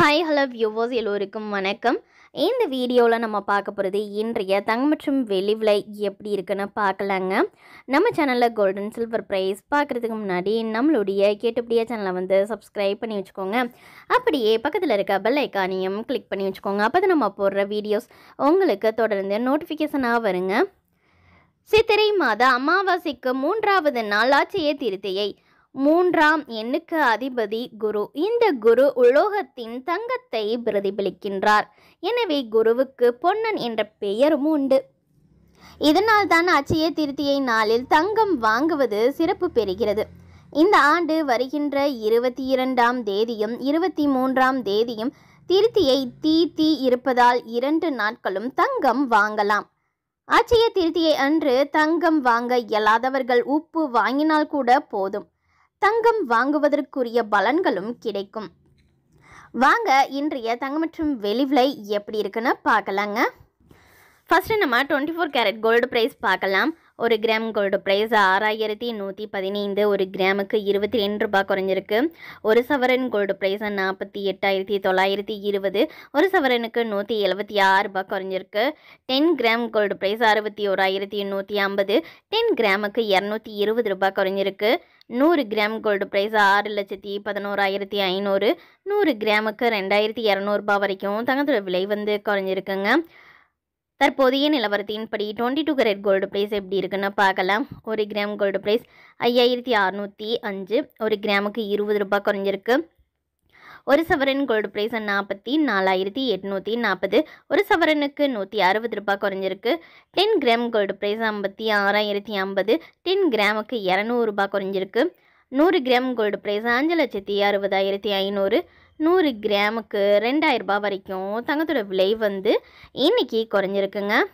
hi hello வியூவோஸ் எல்லோருக்கும் வணக்கம் இந்த வீடியோவில் நம்ம பார்க்க போகிறது இன்றைய தங்கம் மற்றும் வெளி விலை எப்படி இருக்குன்னு பார்க்கலாங்க நம்ம சேனலில் கோல்டன் சில்வர் ப்ரைஸ் பார்க்குறதுக்கு முன்னாடி நம்மளுடைய கேட்டுப்படியாக சேனலை வந்து சப்ஸ்கிரைப் பண்ணி வச்சுக்கோங்க அப்படியே பக்கத்தில் இருக்க பெல் ஐக்கானியும் கிளிக் பண்ணி வச்சுக்கோங்க அப்போ நம்ம போடுற வீடியோஸ் உங்களுக்கு தொடர்ந்து நோட்டிஃபிகேஷனாக வருங்க சித்திரை மாத அமாவாசைக்கு மூன்றாவது நாள் ஆச்சரிய திருத்தையை மூன்றாம் எண்ணுக்கு அதிபதி குரு இந்த குரு உலோகத்தின் தங்கத்தை பிரதிபலிக்கின்றார் எனவே குருவுக்கு பொன்னன் என்ற பெயரும் உண்டு இதனால் தான் அச்சய திருத்தியை நாளில் தங்கம் வாங்குவது சிறப்பு பெறுகிறது இந்த ஆண்டு வருகின்ற இருபத்தி இரண்டாம் தேதியும் இருபத்தி மூன்றாம் தேதியும் திருத்தியை தீ தீ இருப்பதால் இரண்டு நாட்களும் தங்கம் வாங்கலாம் அச்சய திருத்தியை அன்று தங்கம் வாங்க இயலாதவர்கள் உப்பு வாங்கினால் கூட போதும் தங்கம் வாங்குவதற்குரிய பலன்களும் கிடைக்கும் வாங்க இன்றைய தங்கம் மற்றும் வெளிவிலை எப்படி இருக்குன்னு பார்க்கலாங்க ஃபஸ்ட்டு நம்ம twenty four carat gold price பார்க்கலாம் ஒரு கிராம் கோல்டு ப்ரைஸ் ஆறாயிரத்தி நூற்றி பதினைந்து ஒரு கிராமுக்கு இருபத்தி ரெண்டு ரூபாய் குறைஞ்சிருக்கு ஒரு சவரன் கோல்டு ப்ரைஸ் நாற்பத்தி எட்டாயிரத்தி தொள்ளாயிரத்தி இருபது ஒரு சவரனுக்கு நூற்றி எழுபத்தி ஆறு ரூபாய் குறைஞ்சிருக்கு டென் கிராம் கோல்டு ப்ரைஸ் அறுபத்தி ஓராயிரத்தி நூற்றி ஐம்பது டென் கிராமுக்கு இரநூத்தி இருபது ரூபாய் குறைஞ்சிருக்கு நூறு கிராம் கோல்டு ப்ரைஸ் ஆறு லட்சத்தி பதினோராயிரத்தி ஐநூறு நூறு கிராமுக்கு ரெண்டாயிரத்தி இரநூறுபா வரைக்கும் தங்கத்தோட விலை வந்து குறைஞ்சிருக்குங்க தற்போதைய நிலவரத்தின்படி twenty two carat gold price எப்படி இருக்குன்னு பார்க்கலாம் ஒரு கிராம் கோல்டு ப்ரைஸ் ஐயாயிரத்தி அறநூற்றி அஞ்சு ஒரு கிராமுக்கு இருபது ரூபாய் குறைஞ்சிருக்கு ஒரு சவரன் கோல்டு ப்ரைஸ் நாற்பத்தி நாலாயிரத்தி எட்நூற்றி நாற்பது ஒரு சவரனுக்கு நூற்றி அறுபது ரூபாய் குறைஞ்சிருக்கு டென் கிராம் கோல்டு ப்ரைஸ் ஐம்பத்தி ஆறாயிரத்தி ஐம்பது டென் கிராமுக்கு இரநூறுபா குறைஞ்சிருக்கு நூறு கிராம் கோல்டு ப்ரைஸ் அஞ்சு லட்சத்தி அறுபதாயிரத்தி ஐநூறு நூறு கிராமுக்கு ரெண்டாயிரரூபா வரைக்கும் தங்கத்தோட விலை வந்து இன்றைக்கி குறைஞ்சிருக்குங்க